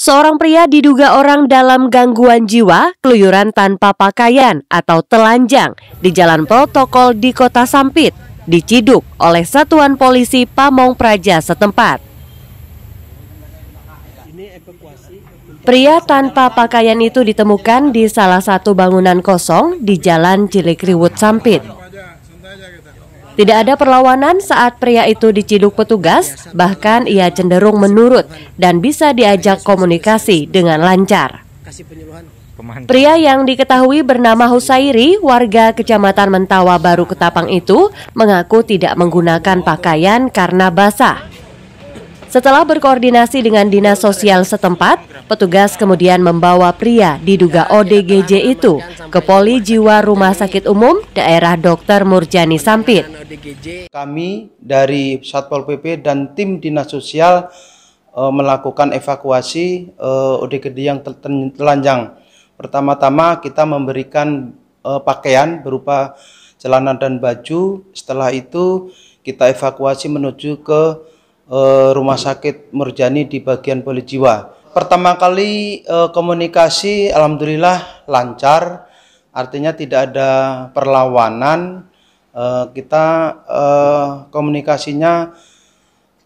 Seorang pria diduga orang dalam gangguan jiwa keluyuran tanpa pakaian atau telanjang di jalan protokol di kota Sampit, diciduk oleh satuan polisi Pamong Praja setempat. Pria tanpa pakaian itu ditemukan di salah satu bangunan kosong di Jalan Cilikriwut Sampit. Tidak ada perlawanan saat pria itu diciduk petugas, bahkan ia cenderung menurut dan bisa diajak komunikasi dengan lancar. Pria yang diketahui bernama Husairi, warga Kecamatan Mentawa Baru Ketapang itu, mengaku tidak menggunakan pakaian karena basah. Setelah berkoordinasi dengan dinas sosial setempat, Petugas kemudian membawa pria diduga ODGJ itu ke Poli Jiwa Rumah Sakit Umum daerah Dr. Murjani Sampit. Kami dari Satpol PP dan tim Dinas Sosial eh, melakukan evakuasi eh, ODGJ yang telanjang. Pertama-tama kita memberikan eh, pakaian berupa celana dan baju. Setelah itu kita evakuasi menuju ke rumah sakit Murjani di bagian Poli Jiwa pertama kali e, komunikasi alhamdulillah lancar artinya tidak ada perlawanan e, kita e, komunikasinya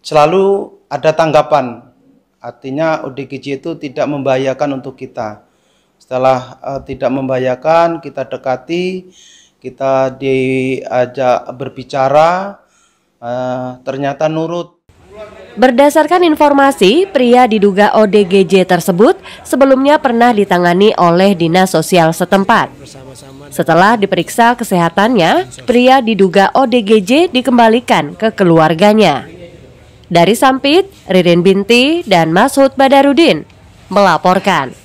selalu ada tanggapan artinya ODGJ itu tidak membahayakan untuk kita setelah e, tidak membahayakan kita dekati kita diajak berbicara e, ternyata nurut Berdasarkan informasi, pria diduga ODGJ tersebut sebelumnya pernah ditangani oleh dinas sosial setempat. Setelah diperiksa kesehatannya, pria diduga ODGJ dikembalikan ke keluarganya. Dari Sampit, Ririn Binti, dan Mas Hud Badarudin melaporkan.